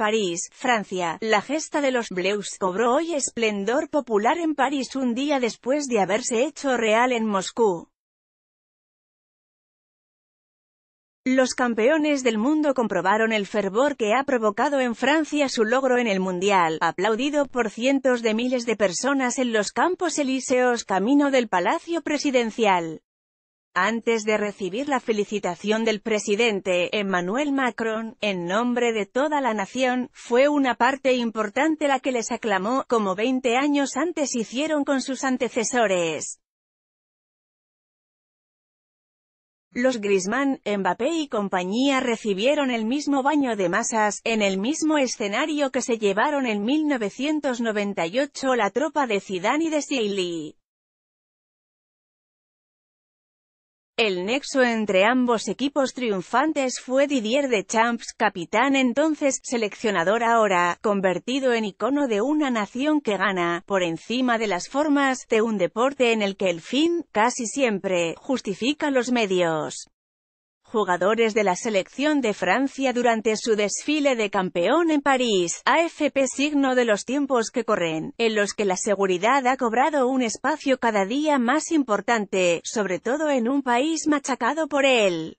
París, Francia, la gesta de los Bleus cobró hoy esplendor popular en París un día después de haberse hecho real en Moscú. Los campeones del mundo comprobaron el fervor que ha provocado en Francia su logro en el Mundial, aplaudido por cientos de miles de personas en los Campos Elíseos camino del Palacio Presidencial. Antes de recibir la felicitación del presidente Emmanuel Macron, en nombre de toda la nación, fue una parte importante la que les aclamó, como 20 años antes hicieron con sus antecesores. Los Griezmann, Mbappé y compañía recibieron el mismo baño de masas, en el mismo escenario que se llevaron en 1998 la tropa de Zidane y de Silly. El nexo entre ambos equipos triunfantes fue Didier Deschamps, capitán entonces, seleccionador ahora, convertido en icono de una nación que gana, por encima de las formas, de un deporte en el que el fin, casi siempre, justifica los medios jugadores de la selección de Francia durante su desfile de campeón en París, AFP signo de los tiempos que corren, en los que la seguridad ha cobrado un espacio cada día más importante, sobre todo en un país machacado por él.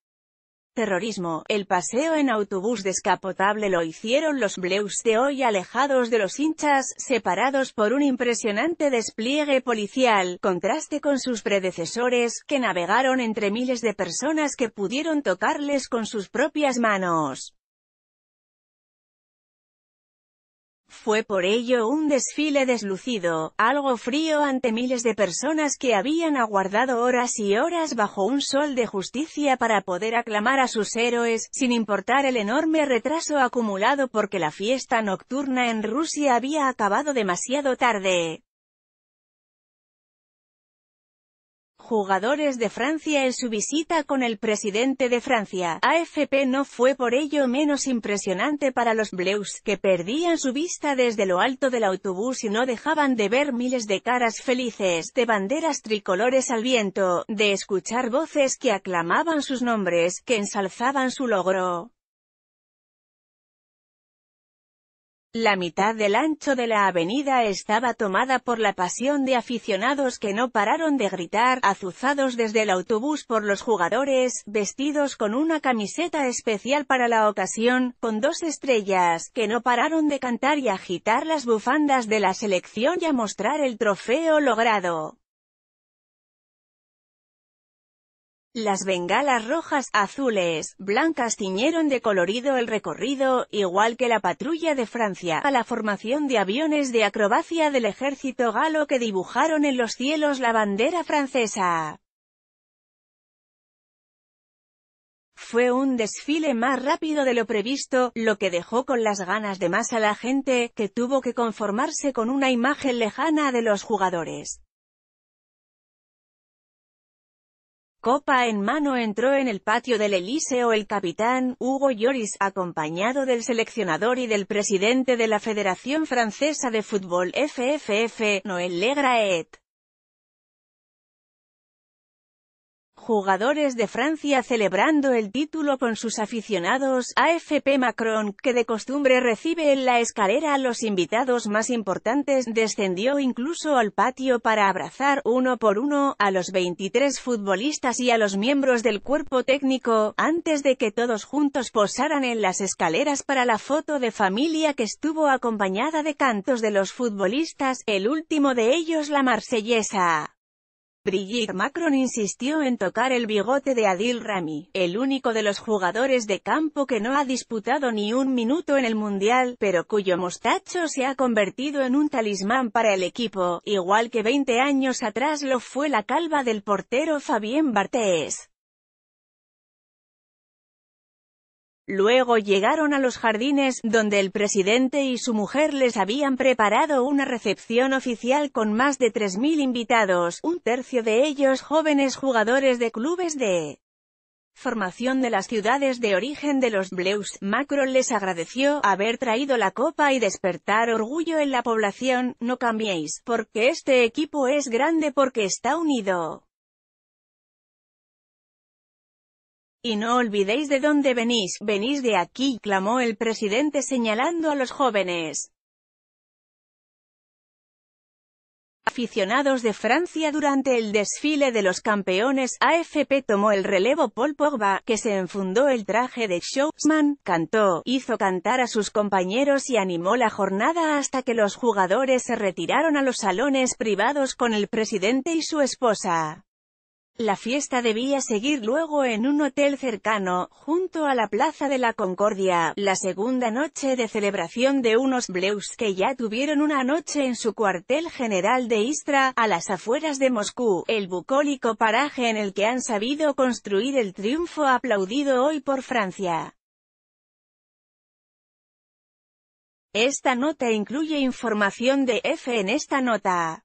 Terrorismo, el paseo en autobús descapotable lo hicieron los Blues de hoy alejados de los hinchas, separados por un impresionante despliegue policial, contraste con sus predecesores, que navegaron entre miles de personas que pudieron tocarles con sus propias manos. Fue por ello un desfile deslucido, algo frío ante miles de personas que habían aguardado horas y horas bajo un sol de justicia para poder aclamar a sus héroes, sin importar el enorme retraso acumulado porque la fiesta nocturna en Rusia había acabado demasiado tarde. jugadores de Francia en su visita con el presidente de Francia. AFP no fue por ello menos impresionante para los Bleus, que perdían su vista desde lo alto del autobús y no dejaban de ver miles de caras felices, de banderas tricolores al viento, de escuchar voces que aclamaban sus nombres, que ensalzaban su logro. La mitad del ancho de la avenida estaba tomada por la pasión de aficionados que no pararon de gritar, azuzados desde el autobús por los jugadores, vestidos con una camiseta especial para la ocasión, con dos estrellas, que no pararon de cantar y agitar las bufandas de la selección y a mostrar el trofeo logrado. Las bengalas rojas, azules, blancas tiñeron de colorido el recorrido, igual que la patrulla de Francia, a la formación de aviones de acrobacia del ejército galo que dibujaron en los cielos la bandera francesa. Fue un desfile más rápido de lo previsto, lo que dejó con las ganas de más a la gente, que tuvo que conformarse con una imagen lejana de los jugadores. Copa en mano entró en el patio del Eliseo el capitán, Hugo Lloris, acompañado del seleccionador y del presidente de la Federación Francesa de Fútbol FFF, Noël Legraet. Jugadores de Francia celebrando el título con sus aficionados, AFP Macron, que de costumbre recibe en la escalera a los invitados más importantes, descendió incluso al patio para abrazar uno por uno a los 23 futbolistas y a los miembros del cuerpo técnico, antes de que todos juntos posaran en las escaleras para la foto de familia que estuvo acompañada de cantos de los futbolistas, el último de ellos la marsellesa. Brigitte Macron insistió en tocar el bigote de Adil Rami, el único de los jugadores de campo que no ha disputado ni un minuto en el Mundial, pero cuyo mostacho se ha convertido en un talismán para el equipo, igual que 20 años atrás lo fue la calva del portero Fabien Barthez. Luego llegaron a los jardines, donde el presidente y su mujer les habían preparado una recepción oficial con más de 3.000 invitados, un tercio de ellos jóvenes jugadores de clubes de formación de las ciudades de origen de los Blues. Macron les agradeció haber traído la copa y despertar orgullo en la población, no cambiéis, porque este equipo es grande porque está unido. Y no olvidéis de dónde venís, venís de aquí, clamó el presidente señalando a los jóvenes aficionados de Francia durante el desfile de los campeones AFP tomó el relevo Paul Pogba, que se enfundó el traje de showman, cantó, hizo cantar a sus compañeros y animó la jornada hasta que los jugadores se retiraron a los salones privados con el presidente y su esposa. La fiesta debía seguir luego en un hotel cercano, junto a la Plaza de la Concordia, la segunda noche de celebración de unos Bleus que ya tuvieron una noche en su cuartel general de Istra, a las afueras de Moscú, el bucólico paraje en el que han sabido construir el triunfo aplaudido hoy por Francia. Esta nota incluye información de F en esta nota.